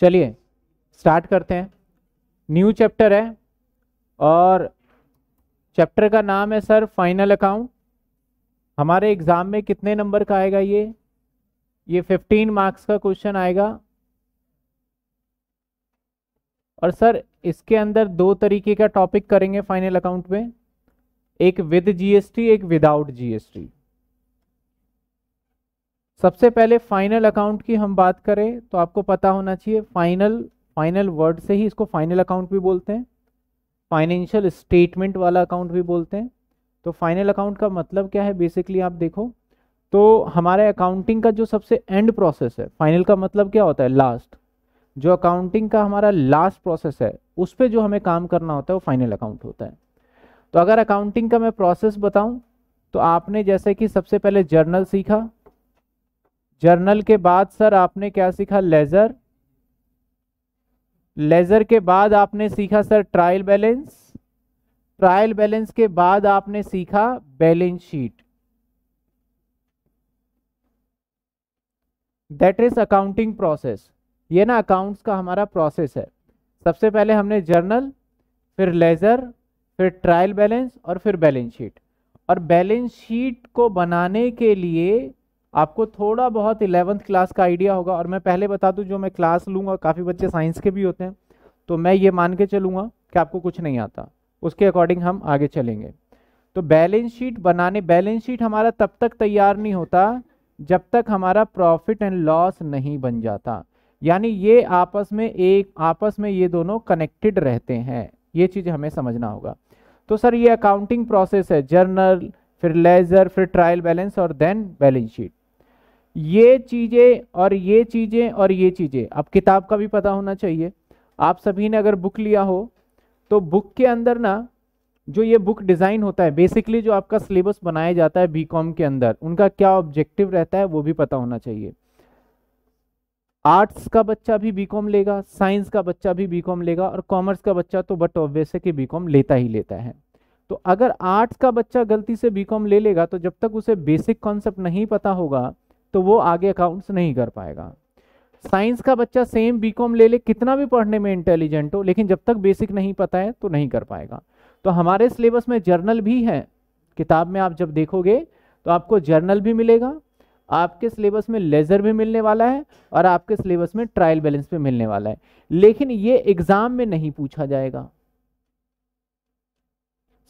चलिए स्टार्ट करते हैं न्यू चैप्टर है और चैप्टर का नाम है सर फाइनल अकाउंट हमारे एग्ज़ाम में कितने नंबर का आएगा ये ये 15 मार्क्स का क्वेश्चन आएगा और सर इसके अंदर दो तरीके का टॉपिक करेंगे फाइनल अकाउंट में एक विद जीएसटी एक विदाउट जीएसटी सबसे पहले फाइनल अकाउंट की हम बात करें तो आपको पता होना चाहिए फाइनल फाइनल वर्ड से ही इसको फाइनल अकाउंट भी बोलते हैं फाइनेंशियल स्टेटमेंट वाला अकाउंट भी बोलते हैं तो फाइनल अकाउंट का मतलब क्या है बेसिकली आप देखो तो हमारे अकाउंटिंग का जो सबसे एंड प्रोसेस है फाइनल का मतलब क्या होता है लास्ट जो अकाउंटिंग का हमारा लास्ट प्रोसेस है उस पर जो हमें काम करना होता है वो फाइनल अकाउंट होता है तो अगर अकाउंटिंग का मैं प्रोसेस बताऊं तो आपने जैसे कि सबसे पहले जर्नल सीखा जर्नल के बाद सर आपने क्या सीखा लेज़र लेज़र के बाद आपने सीखा sir trial balance trial balance के बाद आपने सीखा balance sheet that is accounting process ये ना अकाउंट्स का हमारा प्रोसेस है सबसे पहले हमने जर्नल फिर लेज़र फिर ट्रायल बैलेंस और फिर बैलेंस शीट और बैलेंस शीट को बनाने के लिए आपको थोड़ा बहुत इलेवंथ क्लास का आइडिया होगा और मैं पहले बता दूं जो मैं क्लास लूँगा काफ़ी बच्चे साइंस के भी होते हैं तो मैं ये मान के चलूँगा कि आपको कुछ नहीं आता उसके अकॉर्डिंग हम आगे चलेंगे तो बैलेंस शीट बनाने बैलेंस शीट हमारा तब तक तैयार नहीं होता जब तक हमारा प्रॉफिट एंड लॉस नहीं बन जाता यानी ये आपस में एक आपस में ये दोनों कनेक्टेड रहते हैं ये चीज़ हमें समझना होगा तो सर ये अकाउंटिंग प्रोसेस है जर्नल फिर लेजर फिर ट्रायल बैलेंस और देन बैलेंस शीट ये चीज़ें और ये चीज़ें और ये चीज़ें अब किताब का भी पता होना चाहिए आप सभी ने अगर बुक लिया हो तो बुक के अंदर ना जो ये बुक डिज़ाइन होता है बेसिकली जो आपका सिलेबस बनाया जाता है बीकॉम के अंदर उनका क्या ऑब्जेक्टिव रहता है वो भी पता होना चाहिए आर्ट्स का बच्चा भी बीकॉम लेगा साइंस का बच्चा भी बीकॉम लेगा और कॉमर्स का बच्चा तो बट ऑब्वियस है कि बीकॉम लेता ही लेता है तो अगर आर्ट्स का बच्चा गलती से बीकॉम ले लेगा तो जब तक उसे बेसिक कॉन्सेप्ट नहीं पता होगा तो वो आगे अकाउंट्स नहीं कर पाएगा साइंस का बच्चा सेम बीकॉम ले ले कितना भी पढ़ने में इंटेलिजेंट हो लेकिन जब तक बेसिक नहीं पता है तो नहीं कर पाएगा तो हमारे सिलेबस में जर्नल भी है किताब में आप जब देखोगे तो आपको जर्नल भी मिलेगा आपके सिलेबस में लेजर भी मिलने वाला है और आपके सिलेबस में ट्रायल बैलेंस भी मिलने वाला है लेकिन ये एग्ज़ाम में नहीं पूछा जाएगा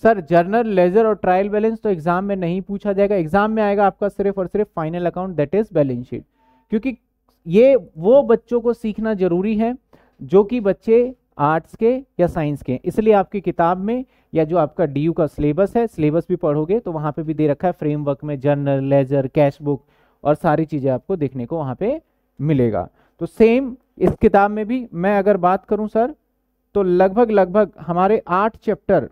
सर जर्नल लेजर और ट्रायल बैलेंस तो एग्जाम में नहीं पूछा जाएगा एग्जाम में आएगा आपका सिर्फ और सिर्फ final account that is balance sheet क्योंकि ये वो बच्चों को सीखना जरूरी है जो कि बच्चे आर्ट्स के या साइंस के इसलिए आपकी किताब में या जो आपका डी का सिलेबस है सिलेबस भी पढ़ोगे तो वहाँ पर भी दे रखा है फ्रेमवर्क में जर्नल लेजर कैश बुक और सारी चीज़ें आपको देखने को वहाँ पर मिलेगा तो सेम इस किताब में भी मैं अगर बात करूँ सर तो लगभग लगभग हमारे आठ चैप्टर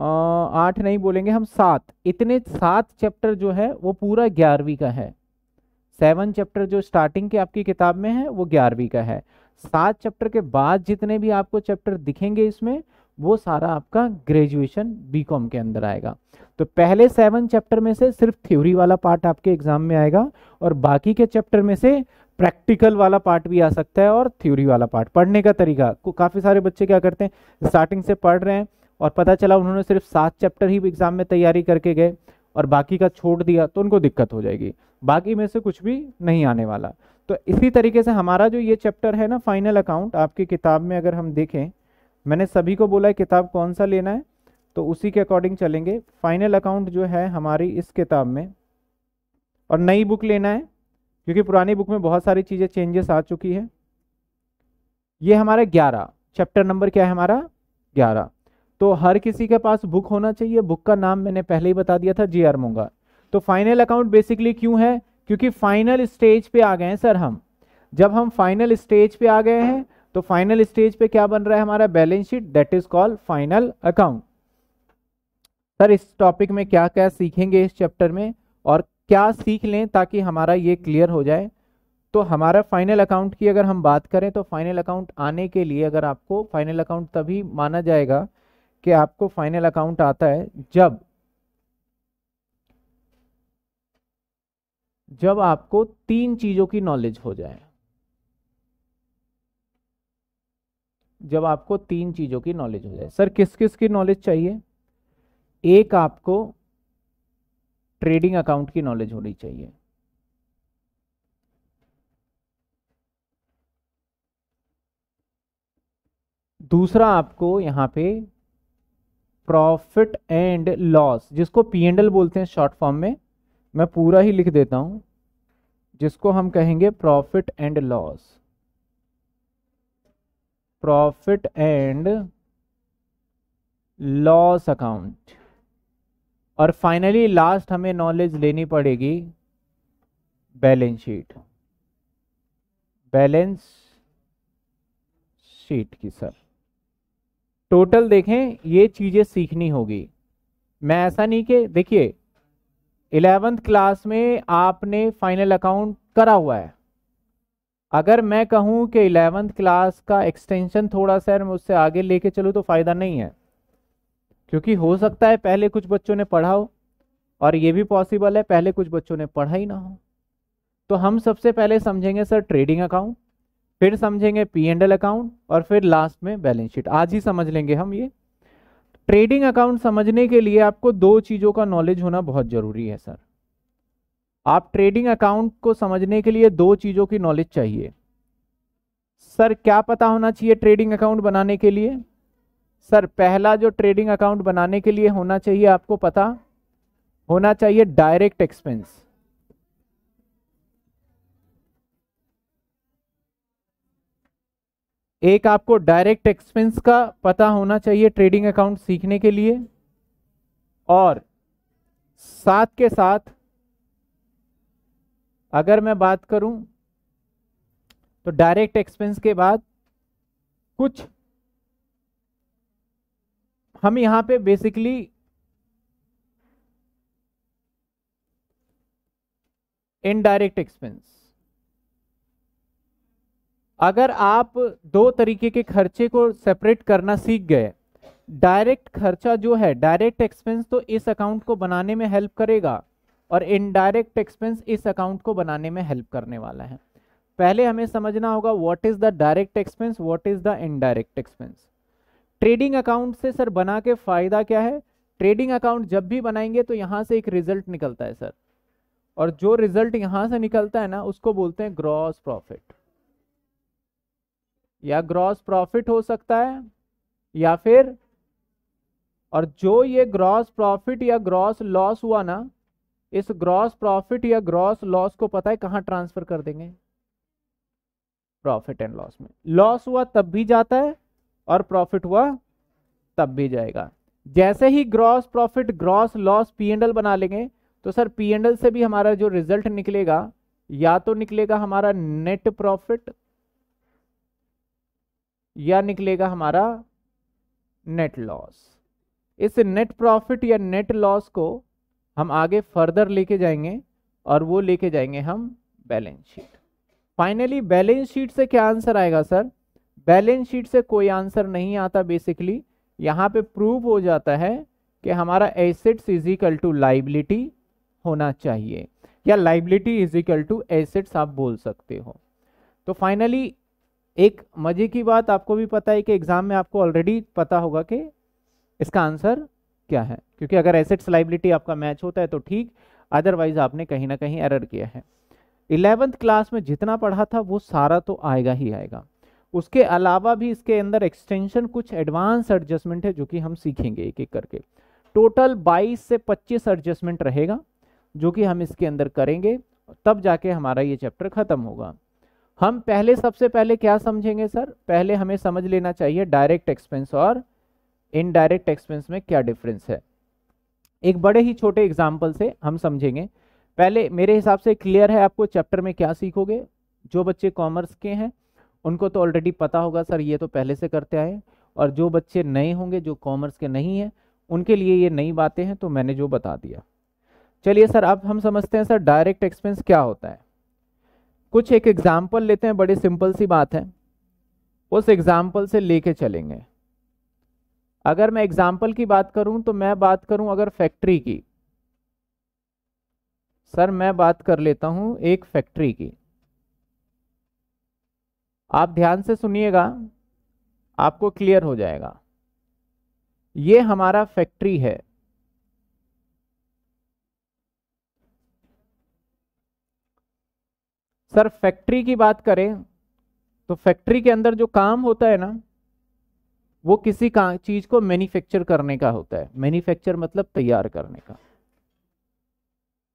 आठ नहीं बोलेंगे हम सात इतने सात चैप्टर जो है वो पूरा ग्यारहवीं का है सेवन चैप्टर जो स्टार्टिंग के आपकी किताब में है वो ग्यारहवीं का है सात चैप्टर के बाद जितने भी आपको चैप्टर दिखेंगे इसमें वो सारा आपका ग्रेजुएशन कॉम के अंदर आएगा तो पहले सेवन चैप्टर में से सिर्फ थ्योरी वाला पार्ट आपके एग्जाम में आएगा और बाकी के चैप्टर में से प्रैक्टिकल वाला पार्ट भी आ सकता है और थ्योरी वाला पार्ट पढ़ने का तरीका काफ़ी सारे बच्चे क्या करते हैं स्टार्टिंग से पढ़ रहे हैं और पता चला उन्होंने सिर्फ सात चैप्टर ही एग्ज़ाम में तैयारी करके गए और बाकी का छोड़ दिया तो उनको दिक्कत हो जाएगी बाकी में से कुछ भी नहीं आने वाला तो इसी तरीके से हमारा जो ये चैप्टर है ना फाइनल अकाउंट आपकी किताब में अगर हम देखें मैंने सभी को बोला है किताब कौन सा लेना है तो उसी के अकॉर्डिंग चलेंगे फाइनल अकाउंट जो है हमारी इस किताब में और नई बुक लेना है क्योंकि पुरानी बुक में बहुत सारी चीज़ें चेंजेस आ चुकी है ये हमारा ग्यारह चैप्टर नंबर क्या है हमारा ग्यारह तो हर किसी के पास बुक होना चाहिए बुक का नाम मैंने पहले ही बता दिया था जी आर मुंगा तो फाइनल अकाउंट बेसिकली क्यों है क्योंकि फाइनल स्टेज पे आ गए हैं सर हम जब हम फाइनल स्टेज पे आ गए हैं तो फाइनल स्टेज पे क्या बन रहा है हमारा balance sheet that is called final account sir इस टॉपिक में क्या क्या सीखेंगे इस चैप्टर में और क्या सीख लें ताकि हमारा ये क्लियर हो जाए तो हमारा फाइनल अकाउंट की अगर हम बात करें तो फाइनल अकाउंट आने के लिए अगर आपको फाइनल अकाउंट तभी माना जाएगा कि आपको फाइनल अकाउंट आता है जब जब आपको तीन चीजों की नॉलेज हो जाए जब आपको तीन चीजों की नॉलेज हो जाए सर किस किस की नॉलेज चाहिए एक आपको ट्रेडिंग अकाउंट की नॉलेज होनी चाहिए दूसरा आपको यहां पे प्रॉफिट एंड लॉस जिसको पी एंड एल बोलते हैं शॉर्ट फॉर्म में मैं पूरा ही लिख देता हूं जिसको हम कहेंगे profit and loss profit and loss account और फाइनली लास्ट हमें नॉलेज लेनी पड़ेगी बैलेंस शीट बैलेंस शीट की सर टोटल देखें ये चीज़ें सीखनी होगी मैं ऐसा नहीं कि देखिए इलेवेंथ क्लास में आपने फाइनल अकाउंट करा हुआ है अगर मैं कहूं कि इलेवेंथ क्लास का एक्सटेंशन थोड़ा सा मैं उससे आगे लेके चलूं तो फ़ायदा नहीं है क्योंकि हो सकता है पहले कुछ बच्चों ने पढ़ा हो और ये भी पॉसिबल है पहले कुछ बच्चों ने पढ़ा ही ना हो तो हम सबसे पहले समझेंगे सर ट्रेडिंग अकाउंट फिर समझेंगे पी एंड एल अकाउंट और फिर लास्ट में बैलेंस शीट आज ही समझ लेंगे हम ये ट्रेडिंग अकाउंट समझने के लिए आपको दो चीज़ों का नॉलेज होना बहुत ज़रूरी है सर आप ट्रेडिंग अकाउंट को समझने के लिए दो चीज़ों की नॉलेज चाहिए सर क्या पता होना चाहिए ट्रेडिंग अकाउंट बनाने के लिए सर पहला जो ट्रेडिंग अकाउंट बनाने के लिए होना चाहिए आपको पता होना चाहिए डायरेक्ट एक्सपेंस एक आपको डायरेक्ट एक्सपेंस का पता होना चाहिए ट्रेडिंग अकाउंट सीखने के लिए और साथ के साथ अगर मैं बात करूं तो डायरेक्ट एक्सपेंस के बाद कुछ हम यहां पे बेसिकली इनडायरेक्ट एक्सपेंस अगर आप दो तरीके के खर्चे को सेपरेट करना सीख गए डायरेक्ट खर्चा जो है डायरेक्ट एक्सपेंस तो इस अकाउंट को बनाने में हेल्प करेगा और इनडायरेक्ट एक्सपेंस इस अकाउंट को बनाने में हेल्प करने वाला है पहले हमें समझना होगा what is the direct expense what is the indirect expense trading account से सर बना के फ़ायदा क्या है ट्रेडिंग अकाउंट जब भी बनाएंगे तो यहाँ से एक रिजल्ट निकलता है सर और जो रिजल्ट यहाँ से निकलता है ना उसको बोलते हैं ग्रॉस प्रॉफिट या ग्रॉस प्रॉफिट हो सकता है या फिर और जो ये ग्रॉस प्रॉफिट या ग्रॉस लॉस हुआ ना इस ग्रॉस प्रॉफिट या ग्रॉस लॉस को पता है कहां ट्रांसफर कर देंगे प्रॉफिट एंड लॉस में लॉस हुआ तब भी जाता है और प्रॉफिट हुआ तब भी जाएगा जैसे ही gross profit gross loss P and L बना लेंगे तो सर पी एंड एल से भी हमारा जो रिजल्ट निकलेगा या तो निकलेगा हमारा नेट प्रॉफिट या निकलेगा हमारा नेट लॉस इस नेट प्रॉफिट या नेट लॉस को हम आगे फर्दर लेके जाएंगे और वो लेके जाएंगे हम balance sheet finally balance sheet से क्या आंसर आएगा सर बैलेंस शीट से कोई आंसर नहीं आता बेसिकली यहाँ पे प्रूव हो जाता है कि हमारा एसेट्स इजिकल टू लाइबिलिटी होना चाहिए या लाइबिलिटी इजिकल टू एसेट्स आप बोल सकते हो तो फाइनली एक मजे की बात आपको भी पता है कि एग्ज़ाम में आपको ऑलरेडी पता होगा कि इसका आंसर क्या है क्योंकि अगर एसेट्स लाइबिलिटी आपका मैच होता है तो ठीक अदरवाइज आपने कहीं ना कहीं एरर किया है इलेवेंथ क्लास में जितना पढ़ा था वो सारा तो आएगा ही आएगा उसके अलावा भी इसके अंदर एक्सटेंशन कुछ एडवांस एडजस्टमेंट है जो कि हम सीखेंगे एक एक करके टोटल 22 से 25 एडजस्टमेंट रहेगा जो कि हम इसके अंदर करेंगे तब जाके हमारा ये चैप्टर ख़त्म होगा हम पहले सबसे पहले क्या समझेंगे सर पहले हमें समझ लेना चाहिए डायरेक्ट एक्सपेंस और इनडायरेक्ट एक्सपेंस में क्या डिफरेंस है एक बड़े ही छोटे एग्जाम्पल से हम समझेंगे पहले मेरे हिसाब से क्लियर है आपको चैप्टर में क्या सीखोगे जो बच्चे कॉमर्स के हैं उनको तो ऑलरेडी पता होगा सर ये तो पहले से करते आए और जो बच्चे नए होंगे जो कॉमर्स के नहीं हैं उनके लिए ये नई बातें हैं तो मैंने जो बता दिया चलिए सर अब हम समझते हैं सर डायरेक्ट एक्सपेंस क्या होता है कुछ एक एग्जाम्पल लेते हैं बड़ी सिंपल सी बात है उस एग्जाम्पल से लेके चलेंगे अगर मैं एग्जाम्पल की बात करूं तो मैं बात करूं अगर फैक्ट्री की सर मैं बात कर लेता हूं एक फैक्ट्री की आप ध्यान से सुनिएगा आपको क्लियर हो जाएगा ये हमारा फैक्ट्री है सर फैक्ट्री की बात करें तो फैक्ट्री के अंदर जो काम होता है ना वो किसी का चीज को मैन्युफैक्चर करने का होता है मैन्युफैक्चर मतलब तैयार करने का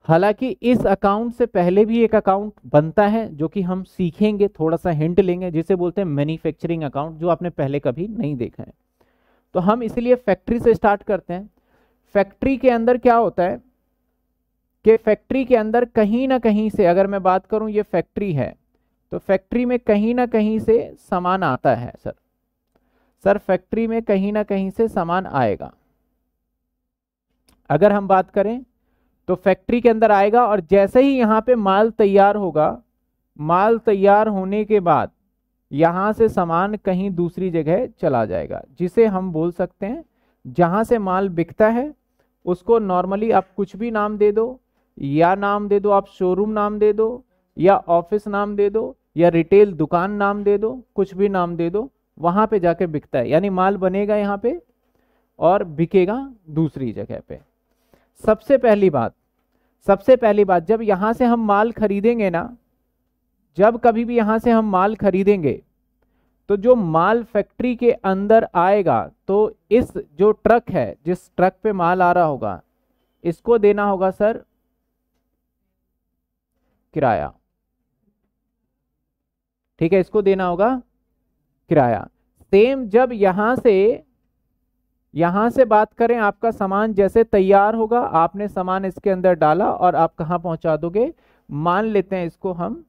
हालांकि इस अकाउंट से पहले भी एक अकाउंट बनता है जो कि हम सीखेंगे थोड़ा सा हिंट लेंगे जिसे बोलते हैं मैन्युफैक्चरिंग अकाउंट जो आपने पहले कभी नहीं देखा है तो हम इसलिए फैक्ट्री से स्टार्ट करते हैं फैक्ट्री के अंदर क्या होता है कि फैक्ट्री के अंदर कहीं ना कहीं से अगर मैं बात करूं ये फैक्ट्री है तो फैक्ट्री में कहीं ना कहीं से सामान आता है सर सर फैक्ट्री में कहीं ना कहीं से सामान आएगा अगर हम बात करें तो फैक्ट्री के अंदर आएगा और जैसे ही यहाँ पे माल तैयार होगा माल तैयार होने के बाद यहाँ से सामान कहीं दूसरी जगह चला जाएगा जिसे हम बोल सकते हैं जहाँ से माल बिकता है उसको नॉर्मली आप कुछ भी नाम दे दो या नाम दे दो आप शोरूम नाम दे दो या ऑफिस नाम दे दो या रिटेल दुकान नाम दे दो कुछ भी नाम दे दो वहां पे जाके बिकता है यानी माल बनेगा यहाँ पे और बिकेगा दूसरी जगह पे सबसे पहली बात सबसे पहली बात जब यहां से हम माल खरीदेंगे ना जब कभी भी यहां से हम माल खरीदेंगे तो जो माल फैक्ट्री के अंदर आएगा तो इस जो ट्रक है जिस ट्रक पे माल आ रहा होगा इसको देना होगा सर किराया ठीक है इसको देना होगा किराया सेम जब यहां से यहां से बात करें आपका सामान जैसे तैयार होगा आपने सामान इसके अंदर डाला और आप कहां पहुंचा दोगे मान लेते हैं इसको हम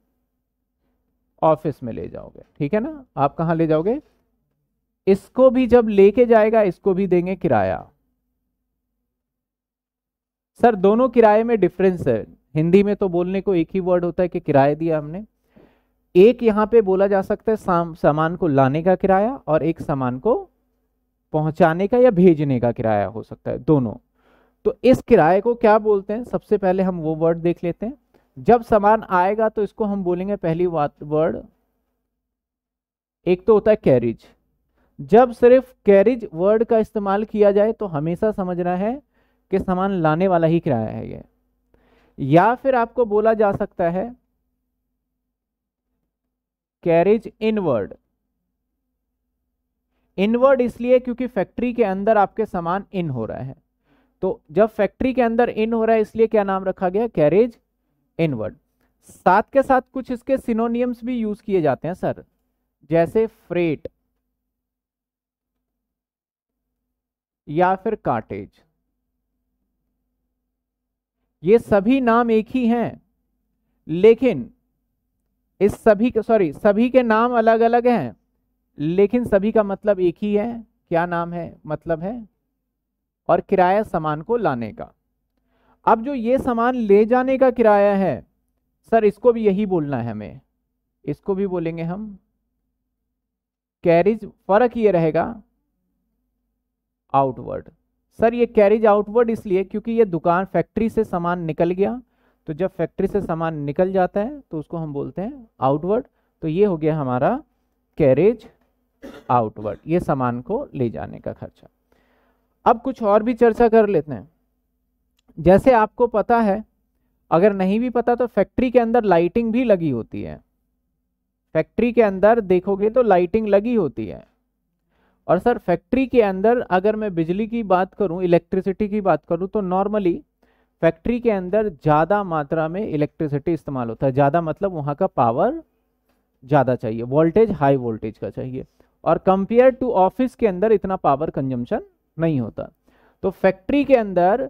ऑफिस में ले जाओगे ठीक है ना आप कहां ले जाओगे इसको भी जब लेके जाएगा इसको भी देंगे किराया सर दोनों किराए में डिफरेंस है हिंदी में तो बोलने को एक ही वर्ड होता है कि किराया दिया हमने एक यहां पे बोला जा सकता है सामान को लाने का किराया और एक सामान को पहुंचाने का या भेजने का किराया हो सकता है दोनों तो इस किराए को क्या बोलते हैं सबसे पहले हम वो वर्ड देख लेते हैं जब सामान आएगा तो इसको हम बोलेंगे पहली वर्ड एक तो होता है कैरिज जब सिर्फ कैरिज वर्ड का इस्तेमाल किया जाए तो हमेशा समझना है कि सामान लाने वाला ही किराया है यह या फिर आपको बोला जा सकता है कैरेज इनवर्ड इनवर्ड इसलिए क्योंकि फैक्ट्री के अंदर आपके सामान इन हो रहा है तो जब फैक्ट्री के अंदर इन हो रहा है इसलिए क्या नाम रखा गया कैरेज इनवर्ड साथ के साथ कुछ इसके सिनोनियम्स भी यूज किए जाते हैं सर जैसे फ्रेट या फिर काटेज ये सभी नाम एक ही हैं लेकिन इस सभी के सॉरी सभी के नाम अलग अलग हैं लेकिन सभी का मतलब एक ही है क्या नाम है मतलब है और किराया सामान को लाने का अब जो ये सामान ले जाने का किराया है सर इसको भी यही बोलना है हमें इसको भी बोलेंगे हम कैरिज फर्क ये रहेगा आउटवर्ड सर ये कैरिज आउटवर्ड इसलिए क्योंकि ये दुकान फैक्ट्री से सामान निकल गया तो जब फैक्ट्री से सामान निकल जाता है तो उसको हम बोलते हैं आउटवर्ड तो ये हो गया हमारा कैरेज आउटवर्ड ये सामान को ले जाने का खर्चा अब कुछ और भी चर्चा कर लेते हैं जैसे आपको पता है अगर नहीं भी पता तो फैक्ट्री के अंदर लाइटिंग भी लगी होती है फैक्ट्री के अंदर देखोगे तो लाइटिंग लगी होती है और सर फैक्ट्री के अंदर अगर मैं बिजली की बात करूं इलेक्ट्रिसिटी की बात करूं तो नॉर्मली फैक्ट्री के अंदर ज़्यादा मात्रा में इलेक्ट्रिसिटी इस्तेमाल होता है ज़्यादा मतलब वहाँ का पावर ज़्यादा चाहिए वोल्टेज हाई वोल्टेज का चाहिए और कंपेयर टू ऑफिस के अंदर इतना पावर कंजम्पशन नहीं होता तो फैक्ट्री के अंदर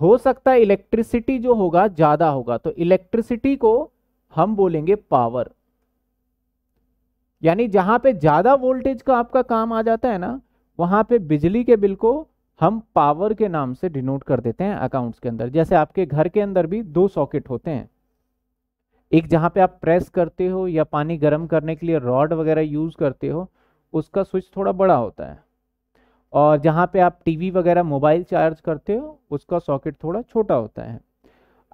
हो सकता है इलेक्ट्रिसिटी जो होगा ज़्यादा होगा तो इलेक्ट्रिसिटी को हम बोलेंगे पावर यानी जहाँ पे ज़्यादा वोल्टेज का आपका काम आ जाता है ना वहाँ पे बिजली के बिल को हम पावर के नाम से डिनोट कर देते हैं अकाउंट्स के अंदर जैसे आपके घर के अंदर भी दो सॉकेट होते हैं एक जहाँ पे आप प्रेस करते हो या पानी गर्म करने के लिए रॉड वगैरह यूज़ करते हो उसका स्विच थोड़ा बड़ा होता है और जहाँ पे आप टीवी वगैरह मोबाइल चार्ज करते हो उसका सॉकेट थोड़ा छोटा होता है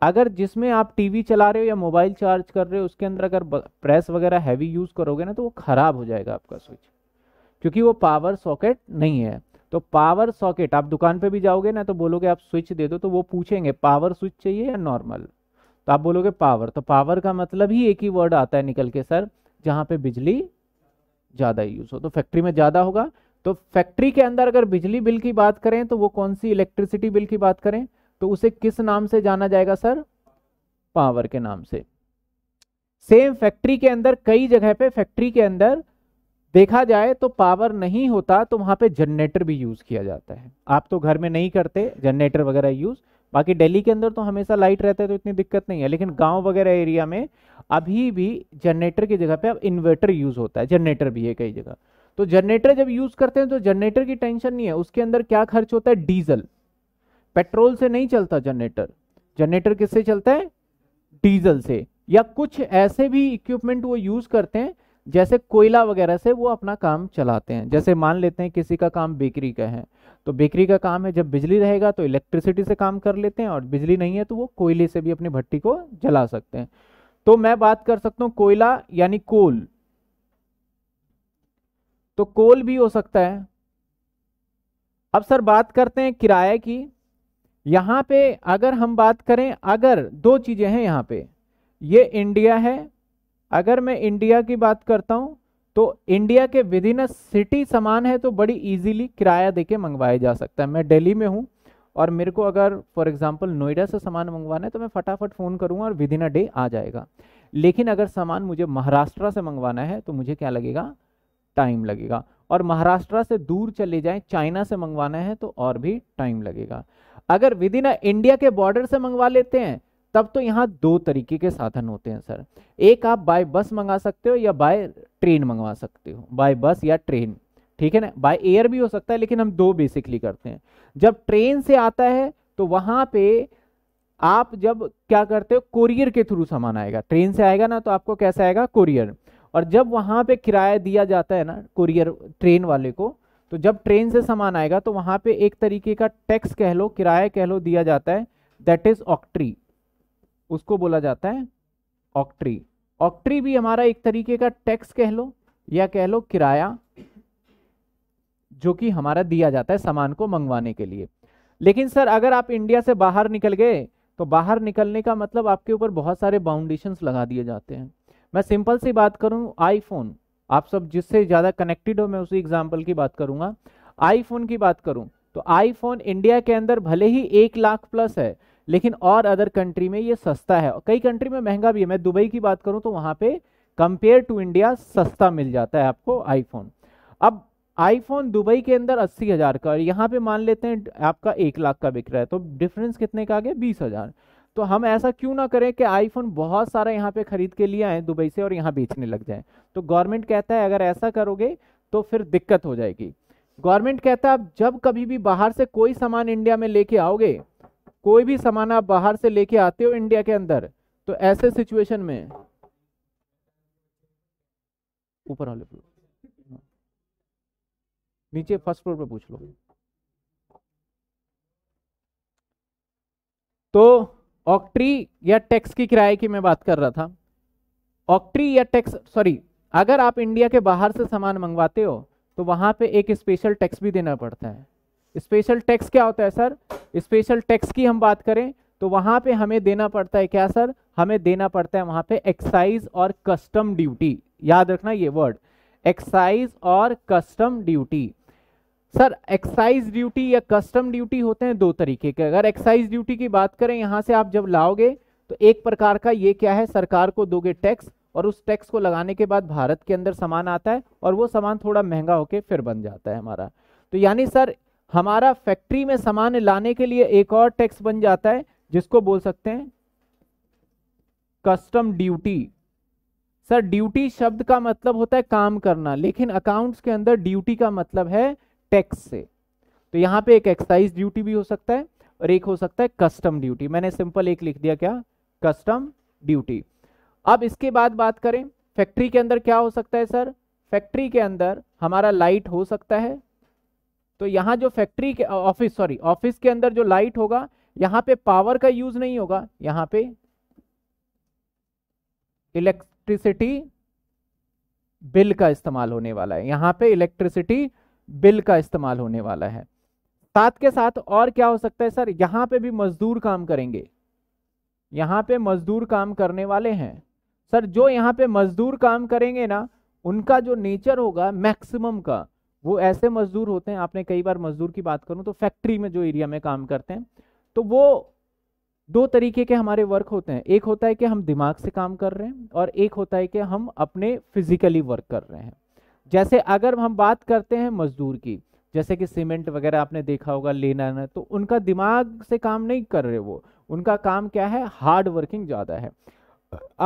अगर जिसमें आप टीवी चला रहे हो या मोबाइल चार्ज कर रहे हो उसके अंदर अगर प्रेस वगैरह हैवी यूज़ करोगे ना तो वो ख़राब हो जाएगा आपका स्विच क्योंकि वो पावर सॉकेट नहीं है तो पावर सॉकेट आप दुकान पे भी जाओगे ना तो बोलोगे आप स्विच दे दो तो वो पूछेंगे पावर स्विच चाहिए या नॉर्मल तो आप बोलोगे पावर तो पावर का मतलब ही एक ही वर्ड आता है निकल के सर जहाँ पे बिजली ज़्यादा यूज़ हो तो फैक्ट्री में ज़्यादा होगा तो फैक्ट्री के अंदर अगर बिजली बिल की बात करें तो वो कौन सी इलेक्ट्रिसिटी बिल की बात करें तो उसे किस नाम से जाना जाएगा सर पावर के नाम से सेम फैक्ट्री के अंदर कई जगह पे फैक्ट्री के अंदर देखा जाए तो पावर नहीं होता तो वहां पे जनरेटर भी यूज किया जाता है आप तो घर में नहीं करते जनरेटर वगैरह यूज बाकी दिल्ली के अंदर तो हमेशा लाइट रहता है तो इतनी दिक्कत नहीं है लेकिन गांव वगैरह एरिया में अभी भी जनरेटर की जगह पे अब इन्वर्टर यूज होता है जनरेटर भी है कई जगह तो जनरेटर जब यूज करते हैं तो जनरेटर की टेंशन नहीं है उसके अंदर क्या खर्च होता है डीजल पेट्रोल से नहीं चलता जनरेटर जनरेटर किससे चलता है डीजल से या कुछ ऐसे भी इक्विपमेंट वो यूज करते हैं जैसे कोयला वगैरह से वो अपना काम चलाते हैं जैसे मान लेते हैं किसी का काम बेकरी का है तो बेकरी का काम है जब बिजली रहेगा तो इलेक्ट्रिसिटी से काम कर लेते हैं और बिजली नहीं है तो वो कोयले से भी अपनी भट्टी को जला सकते हैं तो मैं बात कर सकता हूं कोयला यानी कोल तो कोल भी हो सकता है अब सर बात करते हैं किराए की यहां पे अगर हम बात करें अगर दो चीजें हैं यहां पे ये इंडिया है अगर मैं इंडिया की बात करता हूं तो इंडिया के विद इन अ सिटी सामान है तो बड़ी इजीली किराया देके मंगवाया जा सकता है मैं दिल्ली में हूं और मेरे को अगर फॉर एग्जांपल नोएडा से सामान मंगवाना है तो मैं फटाफट फ़ोन करूंगा और विद इन अ डे आ जाएगा लेकिन अगर सामान मुझे महाराष्ट्र से मंगवाना है तो मुझे क्या लगेगा टाइम लगेगा और महाराष्ट्र से दूर चले जाए चाइना से मंगवाना है तो और भी टाइम लगेगा अगर विद इन इंडिया के बॉर्डर से मंगवा लेते हैं तब तो यहाँ दो तरीके के साधन होते हैं सर एक आप बाय बस मंगा सकते हो या बाय ट्रेन मंगवा सकते हो बाय बस या ट्रेन ठीक है ना बाय एयर भी हो सकता है लेकिन हम दो बेसिकली करते हैं जब ट्रेन से आता है तो वहां पे आप जब क्या करते हो कोरियर के थ्रू सामान आएगा ट्रेन से आएगा ना तो आपको कैसे आएगा कोरियर और जब वहां पे किराया दिया जाता है ना कोरियर ट्रेन वाले को तो जब ट्रेन से सामान आएगा तो वहां पे एक तरीके का टैक्स कह लो किराया कह लो दिया जाता है दैट इज ऑक्ट्री उसको बोला जाता है ऑक्ट्री ऑक्ट्री भी हमारा एक तरीके का टैक्स कह लो या कह लो किराया जो कि हमारा दिया जाता है सामान को मंगवाने के लिए लेकिन सर अगर आप इंडिया से बाहर निकल गए तो बाहर निकलने का मतलब आपके ऊपर बहुत सारे बाउंडेशन लगा दिए जाते हैं मैं सिंपल सी बात करूं आईफोन आप सब जिससे ज़्यादा कनेक्टेड हो मैं उसी एग्जाम्पल की बात करूंगा आईफोन की बात करूं तो आईफोन इंडिया के अंदर भले ही एक लाख प्लस है लेकिन और अदर कंट्री में ये सस्ता है कई कंट्री में महंगा भी है मैं दुबई की बात करूं तो वहां पे कंपेयर टू इंडिया सस्ता मिल जाता है आपको आईफोन अब आईफोन दुबई के अंदर अस्सी हज़ार का और यहाँ पे मान लेते हैं आपका एक लाख का बिक रहा है तो डिफरेंस कितने का आ गया बीस हज़ार तो हम ऐसा क्यों ना करें कि आईफोन बहुत सारा यहाँ पे खरीद के लिए आए दुबई से और यहाँ बेचने लग जाए तो गवर्नमेंट कहता है अगर ऐसा करोगे तो फिर दिक्कत हो जाएगी गवर्नमेंट कहता है आप जब कभी भी बाहर से कोई सामान इंडिया में लेके आओगे कोई भी सामान आप बाहर से लेके आते हो इंडिया के अंदर तो ऐसे सिचुएशन में ऊपर वाले फ्लोर नीचे फर्स्ट फ्लोर पे पूछ लो तो ऑक्ट्री या टैक्स की किराए की मैं बात कर रहा था ऑक्ट्री या टैक्स सॉरी अगर आप इंडिया के बाहर से सामान मंगवाते हो तो वहां पे एक स्पेशल टैक्स भी देना पड़ता है स्पेशल टैक्स क्या होता है सर स्पेशल टैक्स की हम बात करें तो वहां पे हमें देना पड़ता है क्या सर हमें देना पड़ता है वहां पे एक्साइज और कस्टम ड्यूटी याद रखना ये वर्ड एक्साइज और custom duty sir excise duty या कस्टम ड्यूटी होते हैं दो तरीके के अगर एक्साइज ड्यूटी की बात करें यहां से आप जब लाओगे तो एक प्रकार का ये क्या है सरकार को दोगे टैक्स और उस टैक्स को लगाने के बाद भारत के अंदर सामान आता है और वो सामान थोड़ा महंगा होके फिर बन जाता है हमारा तो यानी सर हमारा फैक्ट्री में सामान लाने के लिए एक और टैक्स बन जाता है जिसको बोल सकते हैं कस्टम ड्यूटी सर ड्यूटी शब्द का मतलब होता है काम करना लेकिन अकाउंट्स के अंदर ड्यूटी का मतलब है टैक्स से तो यहां पे एक एक्साइज ड्यूटी भी हो सकता है और एक हो सकता है कस्टम ड्यूटी मैंने सिंपल एक लिख दिया क्या कस्टम ड्यूटी अब इसके बाद बात करें फैक्ट्री के अंदर क्या हो सकता है सर फैक्ट्री के अंदर हमारा लाइट हो सकता है तो यहां जो फैक्ट्री के ऑफिस सॉरी ऑफिस के अंदर जो लाइट होगा यहां पे पावर का यूज नहीं होगा यहां पे इलेक्ट्रिसिटी बिल का इस्तेमाल होने वाला है यहां पे इलेक्ट्रिसिटी बिल का इस्तेमाल होने वाला है साथ के साथ और क्या हो सकता है सर यहां पे भी मजदूर काम करेंगे यहां पे मजदूर काम करने वाले हैं सर जो यहाँ पे मजदूर काम करेंगे ना उनका जो नेचर होगा मैक्सिमम का वो ऐसे मजदूर होते हैं आपने कई बार मजदूर की बात करूं तो फैक्ट्री में जो एरिया में काम करते हैं तो वो दो तरीके के हमारे वर्क होते हैं एक होता है कि हम दिमाग से काम कर रहे हैं और एक होता है कि हम अपने फिजिकली वर्क कर रहे हैं जैसे अगर हम बात करते हैं मजदूर की जैसे कि सीमेंट वगैरह आपने देखा होगा लेना ना तो उनका दिमाग से काम नहीं कर रहे वो उनका काम क्या है हार्ड वर्किंग ज़्यादा है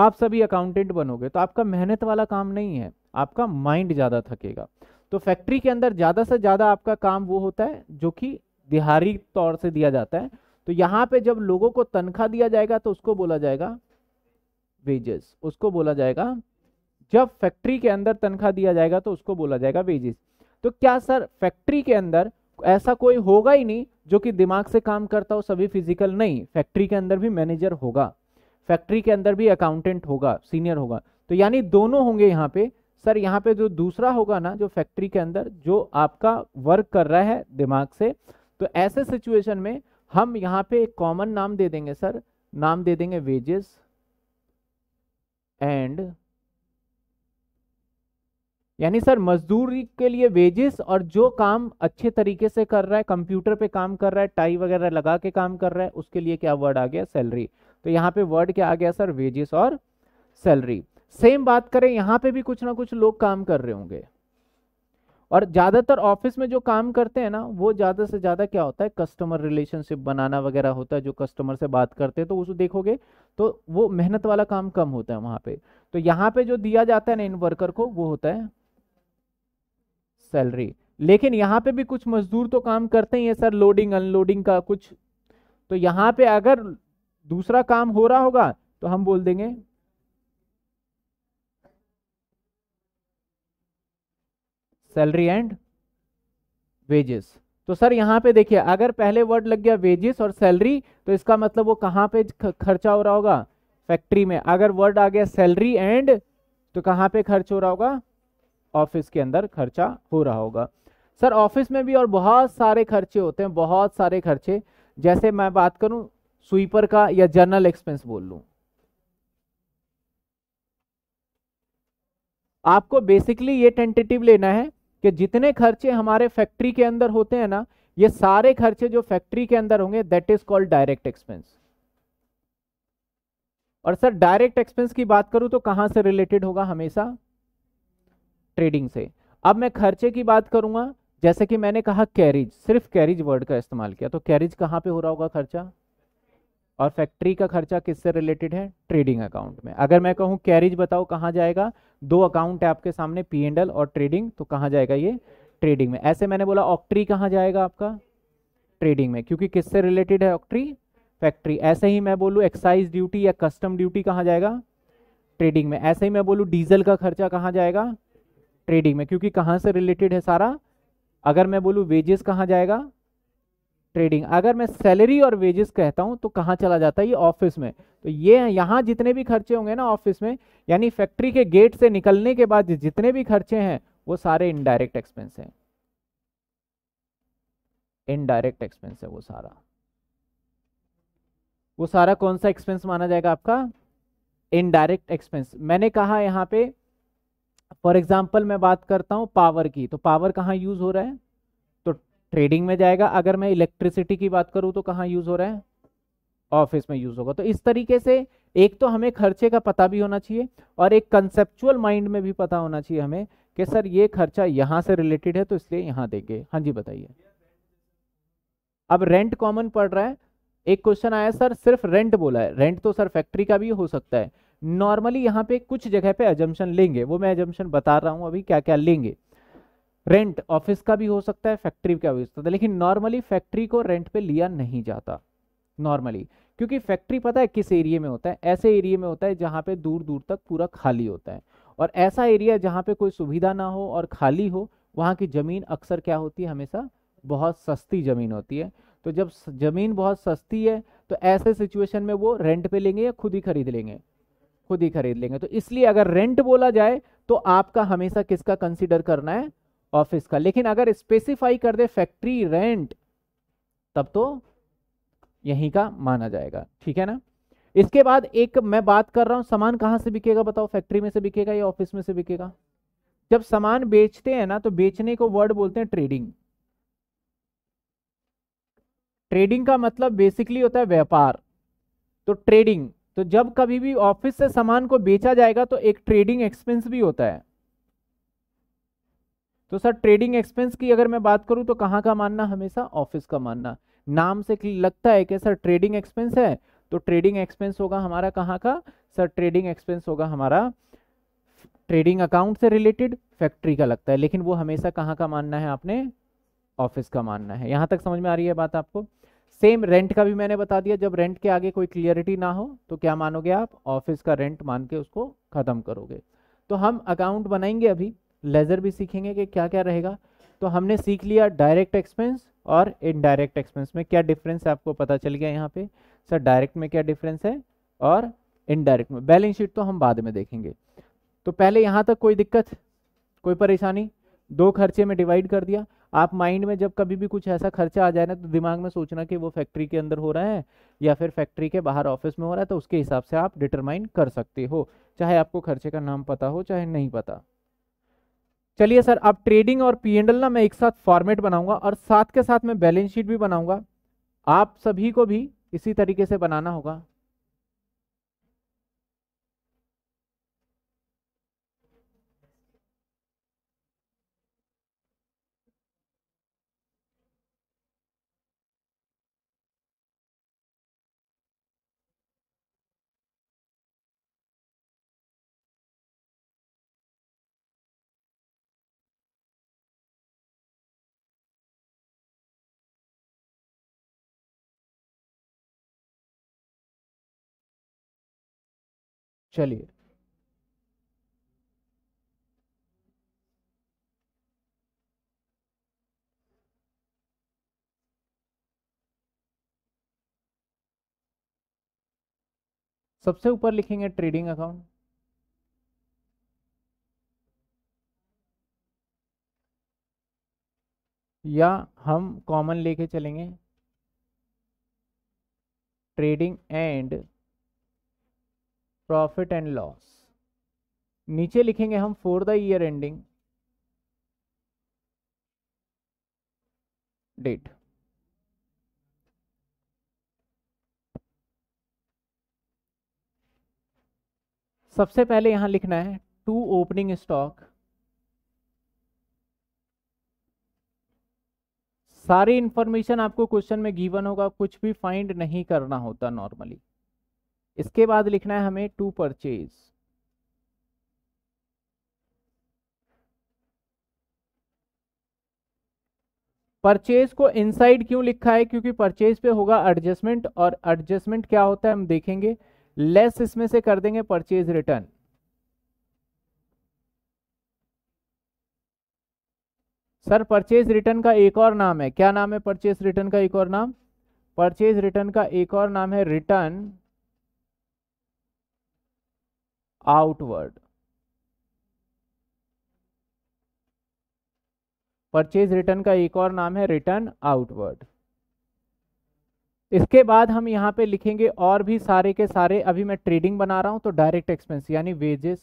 आप सभी अकाउंटेंट बनोगे तो आपका मेहनत वाला काम नहीं है आपका माइंड ज़्यादा थकेगा तो फैक्ट्री के अंदर ज़्यादा से ज़्यादा आपका काम वो होता है जो कि दिहाड़ी तौर से दिया जाता है तो यहाँ पे जब लोगों को तनख्वाह दिया जाएगा तो उसको बोला जाएगा वेजेस उसको बोला जाएगा जब फैक्ट्री के अंदर तनख्वाह दिया जाएगा तो उसको बोला जाएगा वेजेस तो क्या सर फैक्ट्री के अंदर ऐसा कोई होगा ही नहीं जो कि दिमाग से काम करता हो सभी फिजिकल नहीं फैक्ट्री के अंदर भी मैनेजर होगा फैक्ट्री के अंदर भी अकाउंटेंट होगा सीनियर होगा तो यानी दोनों होंगे यहाँ पे सर यहाँ पे जो दूसरा होगा ना जो फैक्ट्री के अंदर जो आपका वर्क कर रहा है दिमाग से तो ऐसे सिचुएशन में हम यहाँ पे एक कॉमन नाम दे देंगे सर नाम दे देंगे वेजेस एंड यानी सर मजदूरी के लिए वेजेस और जो काम अच्छे तरीके से कर रहा है कंप्यूटर पे काम कर रहा है टाई वगैरह लगा के काम कर रहा है उसके लिए क्या वर्ड आ गया सैलरी तो यहाँ पे वर्ड क्या आ गया सर वेजेस और सैलरी सेम बात करें यहाँ पे भी कुछ ना कुछ लोग काम कर रहे होंगे और ज़्यादातर ऑफिस में जो काम करते हैं ना वो ज़्यादा से ज़्यादा क्या होता है कस्टमर रिलेशनशिप बनाना वगैरह होता है जो कस्टमर से बात करते हैं तो उसको देखोगे तो वो मेहनत वाला काम कम होता है वहां पे तो यहाँ पे जो दिया जाता है ना इन वर्कर को वो होता है सैलरी लेकिन यहाँ पे भी कुछ मजदूर तो काम करते ही हैं सर लोडिंग अनलोडिंग का कुछ तो यहाँ पे अगर दूसरा काम हो रहा होगा तो हम बोल देंगे सैलरी एंड वेजेस तो सर यहाँ पे देखिए अगर पहले वर्ड लग गया वेजेस और सैलरी तो इसका मतलब वो कहाँ पे खर्चा हो रहा होगा फैक्ट्री में अगर वर्ड आ गया सैलरी एंड तो कहाँ पे खर्च हो रहा होगा ऑफिस के अंदर खर्चा हो रहा होगा सर ऑफिस में भी और बहुत सारे खर्चे होते हैं बहुत सारे खर्चे जैसे मैं बात करूं स्वीपर का या जर्नल एक्सपेंस बोल लू आपको बेसिकली ये टेंटेटिव लेना है कि जितने खर्चे हमारे फैक्ट्री के अंदर होते हैं ना ये सारे खर्चे जो फैक्ट्री के अंदर होंगे that is called direct expense और सर डायरेक्ट एक्सपेंस की बात करूं तो कहां से रिलेटेड होगा हमेशा ट्रेडिंग से अब मैं खर्चे की बात करूंगा जैसे कि मैंने कहा कैरिज सिर्फ कैरिज वर्ड का इस्तेमाल किया तो कैरिज कहां पे हो रहा होगा खर्चा और फैक्ट्री का खर्चा किससे रिलेटेड है ट्रेडिंग अकाउंट में अगर मैं कहूं कैरिज बताओ कहां जाएगा दो अकाउंट है आपके सामने पी एंड एल और ट्रेडिंग तो कहां जाएगा ये ट्रेडिंग में ऐसे मैंने बोला ऑक्ट्री कहां जाएगा आपका ट्रेडिंग में क्योंकि किससे रिलेटेड है ऑक्ट्री फैक्ट्री ऐसे ही मैं बोलूँ एक्साइज ड्यूटी या कस्टम ड्यूटी कहां जाएगा ट्रेडिंग में ऐसे ही मैं बोलूँ डीजल का खर्चा कहां जाएगा ट्रेडिंग में क्योंकि कहां से रिलेटेड है सारा अगर मैं बोलू वेजेस कहां जाएगा ट्रेडिंग अगर मैं सैलरी और वेजेस कहता हूं तो कहां चला जाता है ये ऑफिस में तो ये यहां जितने भी खर्चे होंगे ना ऑफिस में यानी फैक्ट्री के गेट से निकलने के बाद जितने भी खर्चे हैं वो सारे इनडायरेक्ट एक्सपेंस हैं इनडायरेक्ट एक्सपेंस है वो सारा वो सारा कौन सा एक्सपेंस माना जाएगा आपका इनडायरेक्ट एक्सपेंस मैंने कहा यहां पर फॉर एग्जाम्पल मैं बात करता हूँ पावर की तो पावर कहाँ यूज हो रहा है तो ट्रेडिंग में जाएगा अगर मैं इलेक्ट्रिसिटी की बात करूँ तो कहाँ यूज हो रहा है ऑफिस में यूज होगा तो इस तरीके से एक तो हमें खर्चे का पता भी होना चाहिए और एक कंसेप्चुअल माइंड में भी पता होना चाहिए हमें कि सर ये खर्चा यहाँ से रिलेटेड है तो इसलिए यहाँ देंगे हाँ जी बताइए अब रेंट कॉमन पड़ रहा है एक क्वेश्चन आया सर सिर्फ रेंट बोला है रेंट तो सर फैक्ट्री का भी हो सकता है नॉर्मली यहाँ पे कुछ जगह पे एजम्पन लेंगे वो मैं एजम्पन बता रहा हूँ अभी क्या क्या लेंगे रेंट ऑफिस का भी हो सकता है फैक्ट्री का भी हो सकता है लेकिन नॉर्मली फैक्ट्री को रेंट पे लिया नहीं जाता नॉर्मली क्योंकि फैक्ट्री पता है किस एरिया में होता है ऐसे एरिया में होता है जहाँ पे दूर दूर तक पूरा खाली होता है और ऐसा एरिया जहाँ पे कोई सुविधा ना हो और खाली हो वहाँ की ज़मीन अक्सर क्या होती है हमेशा बहुत सस्ती ज़मीन होती है तो जब ज़मीन बहुत सस्ती है तो ऐसे सिचुएशन में वो रेंट पे लेंगे या खुद ही खरीद लेंगे खुद ही खरीद लेंगे तो इसलिए अगर रेंट बोला जाए तो आपका हमेशा किसका कंसिडर करना है ऑफिस का लेकिन अगर स्पेसिफाई कर दे फैक्ट्री रेंट तब तो यहीं का माना जाएगा ठीक है ना इसके बाद एक मैं बात कर रहा हूं सामान कहां से बिकेगा बताओ फैक्ट्री में से बिकेगा या ऑफिस में से बिकेगा जब सामान बेचते हैं ना तो बेचने को वर्ड बोलते हैं ट्रेडिंग ट्रेडिंग का मतलब बेसिकली होता है व्यापार तो ट्रेडिंग तो जब कभी भी ऑफिस से सामान को बेचा जाएगा तो एक ट्रेडिंग एक्सपेंस भी होता है तो सर ट्रेडिंग एक्सपेंस की अगर मैं बात करूं तो कहां का मानना हमेशा ऑफिस का मानना नाम से लगता है कि सर ट्रेडिंग एक्सपेंस है तो ट्रेडिंग एक्सपेंस होगा हमारा कहां का सर ट्रेडिंग एक्सपेंस होगा हमारा ट्रेडिंग अकाउंट से रिलेटेड फैक्ट्री का लगता है लेकिन वो हमेशा कहां का मानना है आपने ऑफिस का मानना है यहां तक समझ में आ रही है बात आपको सेम रेंट का भी मैंने बता दिया जब रेंट के आगे कोई क्लियरिटी ना हो तो क्या मानोगे आप ऑफिस का रेंट मान के उसको ख़त्म करोगे तो हम अकाउंट बनाएंगे अभी लेजर भी सीखेंगे कि क्या क्या रहेगा तो हमने सीख लिया डायरेक्ट एक्सपेंस और इनडायरेक्ट एक्सपेंस में क्या डिफरेंस है आपको पता चल गया यहाँ पे सर डायरेक्ट में क्या डिफरेंस है और इनडायरेक्ट में बैलेंस शीट तो हम बाद में देखेंगे तो पहले यहाँ तक कोई दिक्कत कोई परेशानी दो खर्चे में डिवाइड कर दिया आप माइंड में जब कभी भी कुछ ऐसा खर्चा आ जाए ना तो दिमाग में सोचना कि वो फैक्ट्री के अंदर हो रहा है या फिर फैक्ट्री के बाहर ऑफिस में हो रहा है तो उसके हिसाब से आप डिटरमाइन कर सकते हो चाहे आपको खर्चे का नाम पता हो चाहे नहीं पता चलिए सर आप ट्रेडिंग और पी ना मैं एक साथ फॉर्मेट बनाऊंगा और साथ के साथ मैं बैलेंस शीट भी बनाऊंगा आप सभी को भी इसी तरीके से बनाना होगा चलिए सबसे ऊपर लिखेंगे ट्रेडिंग अकाउंट या हम कॉमन लेके चलेंगे trading and profit and loss नीचे लिखेंगे हम for the year ending date सबसे पहले यहां लिखना है टू ओपनिंग स्टॉक सारी इंफॉर्मेशन आपको क्वेश्चन में गिवन होगा कुछ भी फाइंड नहीं करना होता नॉर्मली इसके बाद लिखना है हमें टू परचेज परचेज को इनसाइड क्यों लिखा है क्योंकि परचेज पे होगा एडजस्टमेंट और एडजस्टमेंट क्या होता है हम देखेंगे लेस इसमें से कर देंगे purchase return sir purchase return का एक और नाम है क्या नाम है परचेज रिटर्न का एक और नाम परचेज रिटर्न का एक और नाम है रिटर्न outward परचेज रिटर्न का एक और नाम है रिटर्न आउटवर्ड इसके बाद हम यहां पे लिखेंगे और भी सारे के सारे अभी मैं ट्रेडिंग बना रहा हूं तो डायरेक्ट एक्सपेंस यानी वेजेस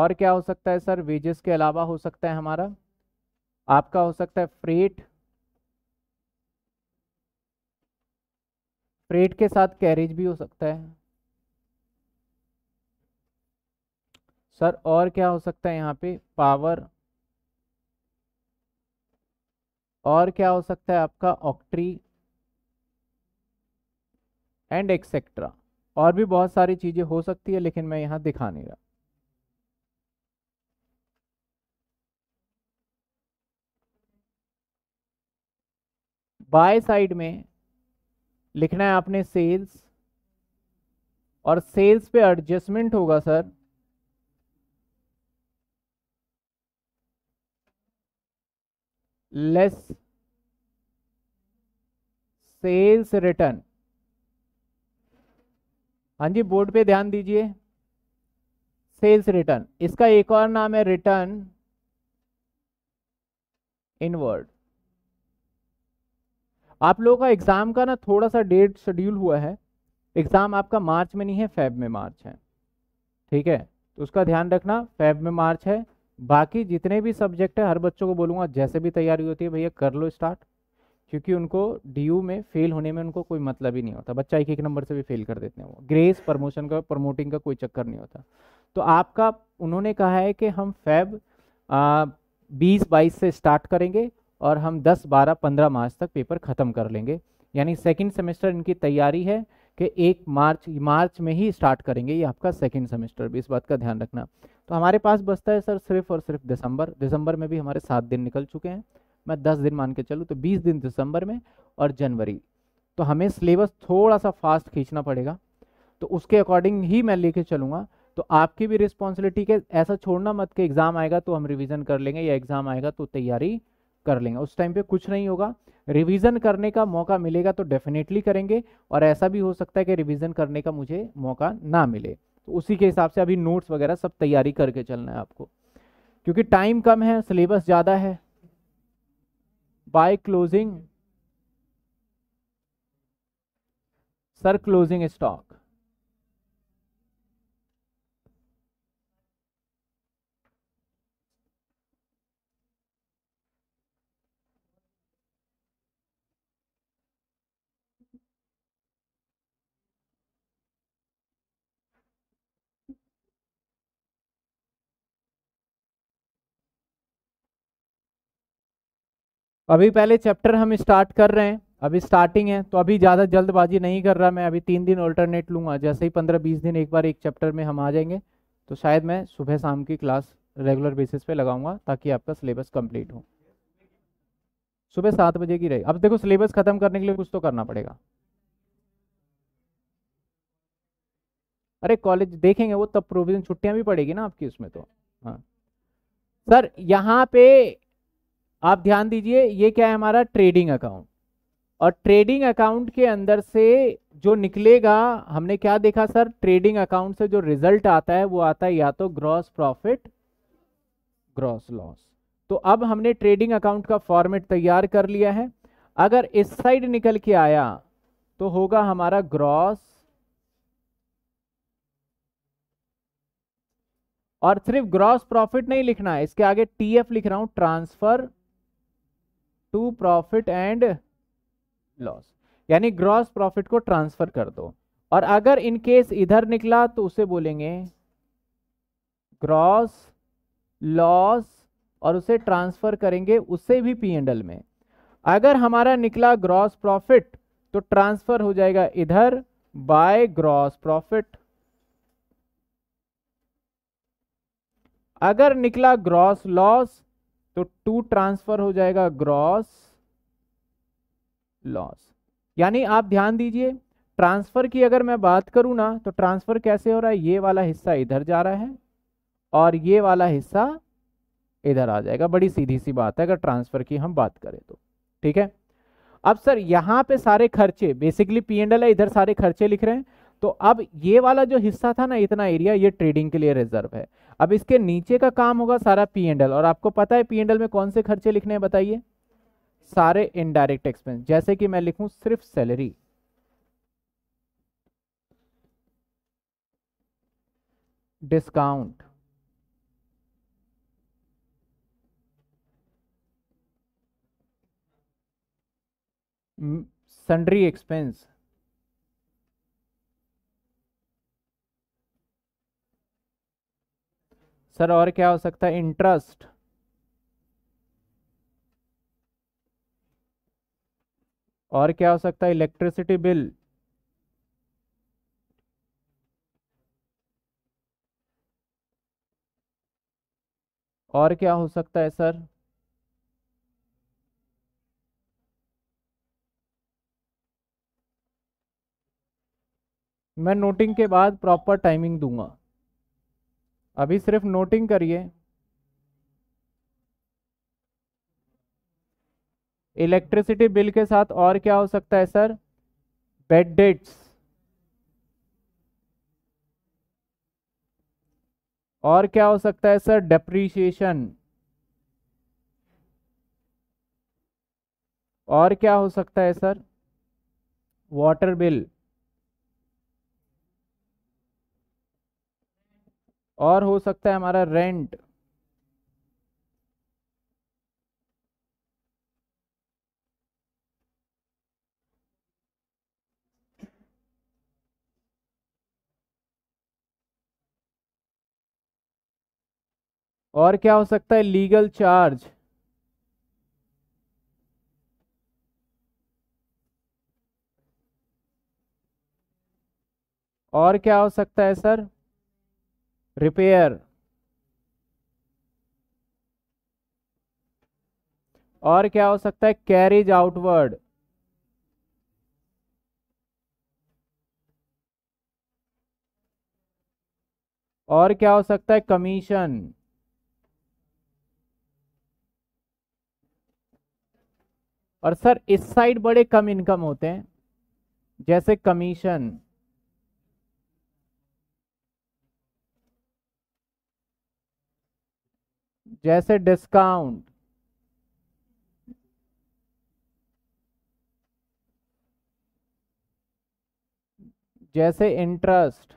और क्या हो सकता है सर वेजेस के अलावा हो सकता है हमारा आपका हो सकता है फ्रेट फ्रेट के साथ कैरेज भी हो सकता है सर और क्या हो सकता है यहाँ पे पावर और क्या हो सकता है आपका ऑक्ट्री एंड एक्सेट्रा और भी बहुत सारी चीज़ें हो सकती है लेकिन मैं यहां दिखा नहीं रहा बाय साइड में लिखना है आपने सेल्स और सेल्स पे एडजस्टमेंट होगा सर less सेल्स रिटर्न हाँ जी बोर्ड पे ध्यान दीजिए सेल्स रिटर्न इसका एक और नाम है रिटर्न इनवर्ड आप लोगों का एग्जाम का ना थोड़ा सा डेट शेड्यूल हुआ है एग्जाम आपका मार्च में नहीं है फेब में मार्च है ठीक है तो उसका ध्यान रखना फेब में मार्च है बाकी जितने भी सब्जेक्ट है हर बच्चों को बोलूँगा जैसे भी तैयारी होती है भैया कर लो स्टार्ट क्योंकि उनको डी में फेल होने में उनको कोई मतलब ही नहीं होता बच्चा एक एक नंबर से भी फेल कर देते हैं वो ग्रेस प्रमोशन का प्रमोटिंग का कोई चक्कर नहीं होता तो आपका उन्होंने कहा है कि हम फैब बीस बाईस से स्टार्ट करेंगे और हम दस बारह पंद्रह मार्च तक पेपर ख़त्म कर लेंगे यानी सेकेंड सेमेस्टर इनकी तैयारी है कि एक मार्च मार्च में ही स्टार्ट करेंगे ये आपका सेकेंड सेमेस्टर भी इस बात का ध्यान रखना तो हमारे पास बचता है सर सिर्फ और सिर्फ दिसंबर दिसंबर में भी हमारे सात दिन निकल चुके हैं मैं दस दिन मान के चलूँ तो बीस दिन दिसंबर में और जनवरी तो हमें सिलेबस थोड़ा सा फास्ट खींचना पड़ेगा तो उसके अकॉर्डिंग ही मैं लेके चलूँगा तो आपकी भी रिस्पॉन्सिबिलिटी के ऐसा छोड़ना मत कि एग्ज़ाम आएगा तो हम रिविज़न कर लेंगे या एग्ज़ाम आएगा तो तैयारी कर लेंगे उस टाइम पर कुछ नहीं होगा रिवीजन करने का मौका मिलेगा तो डेफिनेटली करेंगे और ऐसा भी हो सकता है कि रिवीजन करने का मुझे मौका ना मिले तो उसी के हिसाब से अभी नोट्स वगैरह सब तैयारी करके चलना है आपको क्योंकि टाइम कम है सिलेबस ज़्यादा है by closing sir closing stock अभी पहले चैप्टर हम स्टार्ट कर रहे हैं अभी स्टार्टिंग है तो अभी ज़्यादा जल्दबाजी नहीं कर रहा मैं अभी तीन दिन ऑल्टरनेट लूँगा जैसे ही पंद्रह बीस दिन एक बार एक चैप्टर में हम आ जाएंगे तो शायद मैं सुबह शाम की क्लास रेगुलर बेसिस पे लगाऊंगा ताकि आपका सिलेबस कंप्लीट हो सुबह सात बजे की रही अब देखो सिलेबस खत्म करने के लिए कुछ तो करना पड़ेगा अरे कॉलेज देखेंगे वो तब प्रोविजन छुट्टियां भी पड़ेगी ना आपकी उसमें तो हाँ सर यहाँ पे आप ध्यान दीजिए ये क्या है हमारा ट्रेडिंग अकाउंट और ट्रेडिंग अकाउंट के अंदर से जो निकलेगा हमने क्या देखा सर ट्रेडिंग अकाउंट से जो रिजल्ट आता है वो आता है या तो ग्रॉस प्रॉफिट ग्रॉस लॉस तो अब हमने ट्रेडिंग अकाउंट का फॉर्मेट तैयार कर लिया है अगर इस साइड निकल के आया तो होगा हमारा ग्रॉस और सिर्फ ग्रॉस प्रॉफिट नहीं लिखना है इसके आगे टीएफ लिख रहा हूं transfer to profit and loss यानी ग्रॉस प्रॉफिट को ट्रांसफर कर दो और अगर इन केस इधर निकला तो उसे बोलेंगे ग्रॉस लॉस और उसे ट्रांसफर करेंगे उसे भी पी एंडल में अगर हमारा निकला ग्रॉस प्रॉफिट तो ट्रांसफर हो जाएगा इधर बाय ग्रॉस प्रॉफिट अगर निकला ग्रॉस लॉस तो टू ट्रांसफर हो जाएगा ग्रॉस लॉस यानी आप ध्यान दीजिए ट्रांसफर की अगर मैं बात करूं ना तो ट्रांसफर कैसे हो रहा है ये वाला हिस्सा इधर जा रहा है और ये वाला हिस्सा इधर आ जाएगा बड़ी सीधी सी बात है अगर ट्रांसफर की हम बात करें तो ठीक है अब सर यहां पे सारे खर्चे बेसिकली पी एंड एल इधर सारे खर्चे लिख रहे हैं तो अब ये वाला जो हिस्सा था ना इतना एरिया ये ट्रेडिंग के लिए रिजर्व है अब इसके नीचे का काम होगा सारा पी एंड एल और आपको पता है पी एंड एल में कौन से खर्चे लिखने हैं बताइए सारे इनडायरेक्ट एक्सपेंस जैसे कि मैं लिखूं सिर्फ salary discount sundry expense sir और क्या हो सकता है इंटरेस्ट और क्या हो सकता है इलेक्ट्रिसिटी बिल और क्या हो सकता है सर मैं नोटिंग के बाद प्रॉपर टाइमिंग दूंगा अभी सिर्फ नोटिंग करिए इलेक्ट्रिसिटी बिल के साथ और क्या हो सकता है सर बेड डेट्स और क्या हो सकता है सर डेप्रीशिएशन और क्या हो सकता है सर वाटर बिल और हो सकता है हमारा रेंट और क्या हो सकता है लीगल चार्ज और क्या हो सकता है सर रिपेयर और क्या हो सकता है कैरिज आउटवर्ड और क्या हो सकता है कमीशन और सर इस साइड बड़े कम इनकम होते हैं जैसे कमीशन जैसे डिस्काउंट जैसे इंटरेस्ट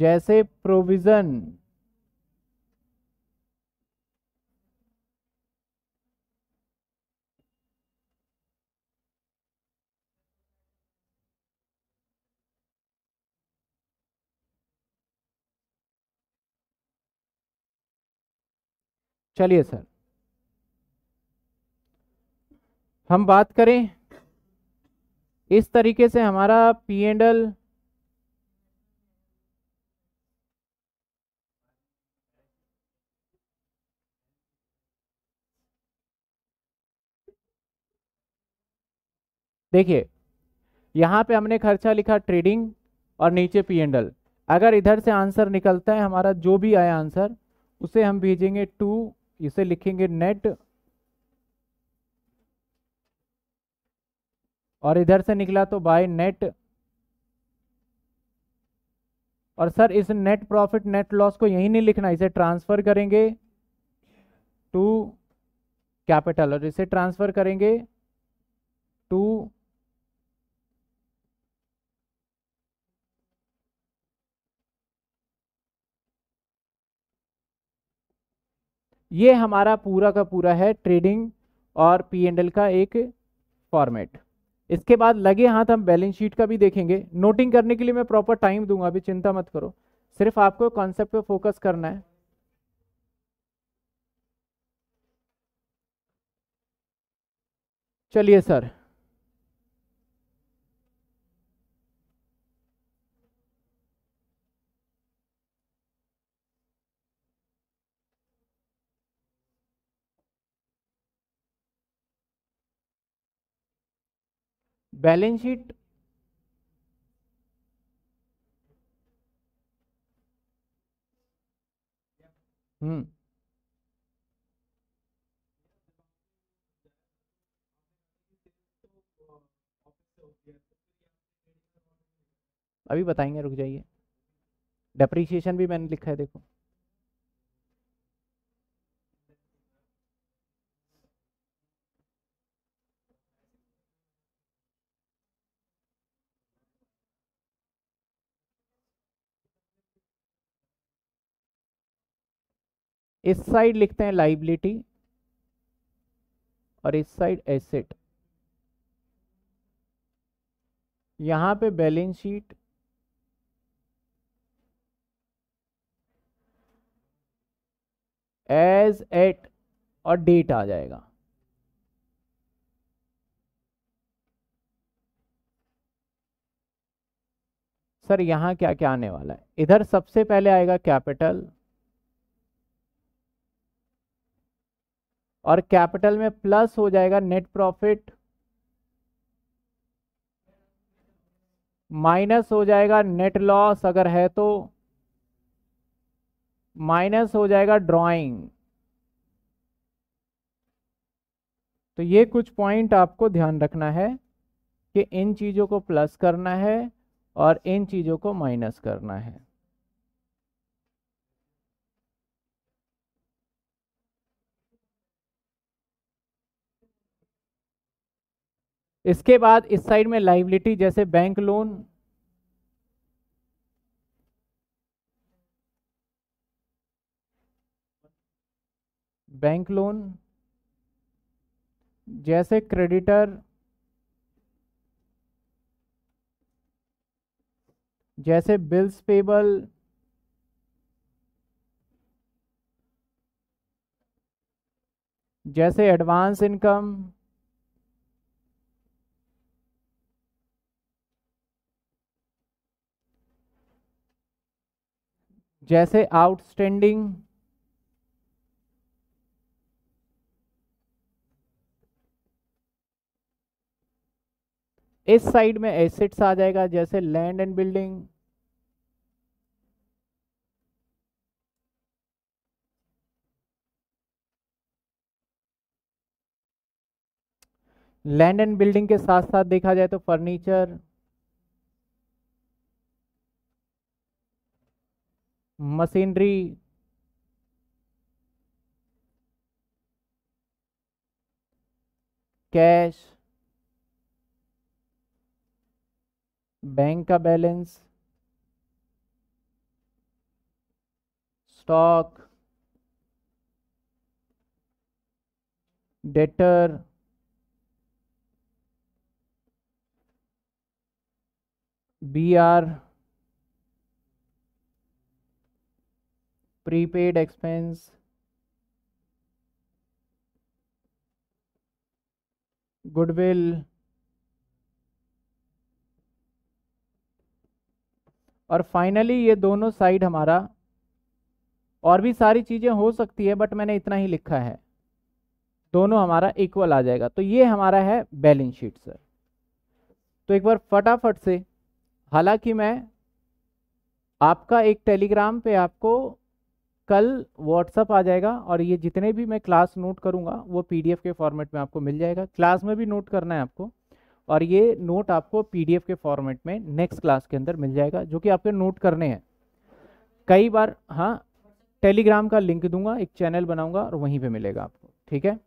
जैसे प्रोविजन चलिए सर हम बात करें इस तरीके से हमारा पी एंड एल देखिए यहां पे हमने खर्चा लिखा ट्रेडिंग और नीचे पी एंड एल अगर इधर से आंसर निकलता है हमारा जो भी आया आंसर उसे हम भेजेंगे टू इसे लिखेंगे नेट और इधर से निकला तो बाय नेट और सर इस नेट प्रॉफिट नेट लॉस को यही नहीं लिखना इसे ट्रांसफर करेंगे टू कैपिटल और इसे ट्रांसफर करेंगे टू ये हमारा पूरा का पूरा है ट्रेडिंग और पी एंड एल का एक फॉर्मेट इसके बाद लगे हाथ हम बैलेंस शीट का भी देखेंगे नोटिंग करने के लिए मैं प्रॉपर टाइम दूंगा अभी चिंता मत करो सिर्फ आपको कॉन्सेप्ट पे फोकस करना है चलिए सर बैलेंस शीट हम्म अभी बताएंगे रुक जाइए डेप्रीशिएशन भी मैंने लिखा है देखो इस साइड लिखते हैं लाइबिलिटी और इस साइड एसेट यहां पे बैलेंस शीट एज एट और डेट आ जाएगा सर यहां क्या क्या आने वाला है इधर सबसे पहले आएगा कैपिटल और कैपिटल में प्लस हो जाएगा नेट प्रॉफिट माइनस हो जाएगा नेट लॉस अगर है तो माइनस हो जाएगा ड्राइंग तो ये कुछ पॉइंट आपको ध्यान रखना है कि इन चीज़ों को प्लस करना है और इन चीज़ों को माइनस करना है इसके बाद इस साइड में लाइबिलिटी जैसे बैंक लोन बैंक लोन जैसे क्रेडिटर जैसे बिल्स पेबल जैसे एडवांस इनकम जैसे आउटस्टैंडिंग इस साइड में एसेट्स आ जाएगा जैसे land and building land and building के साथ साथ देखा जाए तो फर्नीचर मशीनरी कैश बैंक का balance stock debtor B R prepaid expense goodwill और फाइनली ये दोनों साइड हमारा और भी सारी चीज़ें हो सकती है बट मैंने इतना ही लिखा है दोनों हमारा इक्वल आ जाएगा तो ये हमारा है बैलेंस शीट सर तो एक बार फटाफट से हालांकि मैं आपका एक टेलीग्राम पे आपको कल व्हाट्सअप आ जाएगा और ये जितने भी मैं क्लास नोट करूँगा वो पीडीएफ के फॉर्मेट में आपको मिल जाएगा क्लास में भी नोट करना है आपको और ये नोट आपको पीडीएफ के फॉर्मेट में नेक्स्ट क्लास के अंदर मिल जाएगा जो कि आपके नोट करने हैं कई बार हाँ टेलीग्राम का लिंक दूंगा एक चैनल बनाऊंगा और वहीं पे मिलेगा आपको ठीक है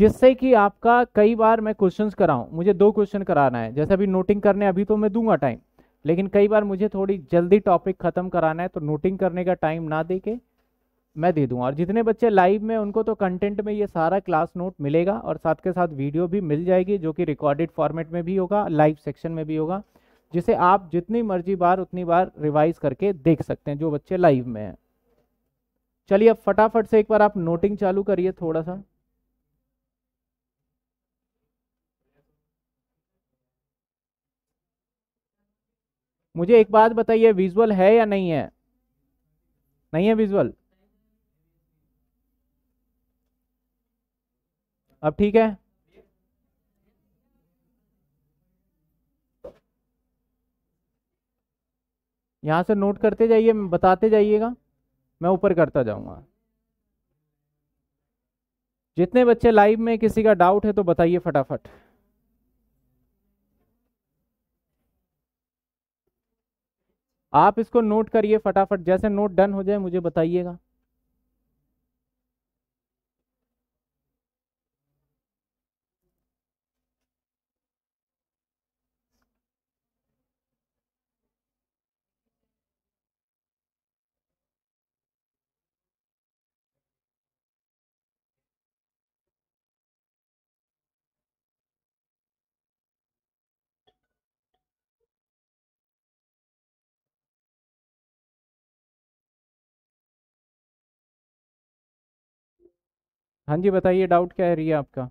जिससे कि आपका कई बार मैं क्वेश्चंस कराऊं मुझे दो क्वेश्चन कराना है जैसे अभी नोटिंग करने अभी तो मैं दूंगा टाइम लेकिन कई बार मुझे थोड़ी जल्दी टॉपिक ख़त्म कराना है तो नोटिंग करने का टाइम ना दे के मैं दे दूंगा और जितने बच्चे लाइव में उनको तो कंटेंट में ये सारा क्लास नोट मिलेगा और साथ के साथ वीडियो भी मिल जाएगी जो कि रिकॉर्डेड फॉर्मेट में भी होगा लाइव सेक्शन में भी होगा जिसे आप जितनी मर्जी बार उतनी बार रिवाइज करके देख सकते हैं जो बच्चे लाइव में हैं चलिए अब फटाफट से एक बार आप नोटिंग चालू करिए थोड़ा सा मुझे एक बात बताइए विजुअल है या नहीं है नहीं है विजुअल अब ठीक है यहां से नोट करते जाइए बताते जाइएगा मैं ऊपर करता जाऊंगा जितने बच्चे लाइव में किसी का डाउट है तो बताइए फटाफट आप इसको नोट करिए फटाफट जैसे नोट डन हो जाए मुझे बताइएगा हाँ जी बताइए डाउट क्या है रही है आपका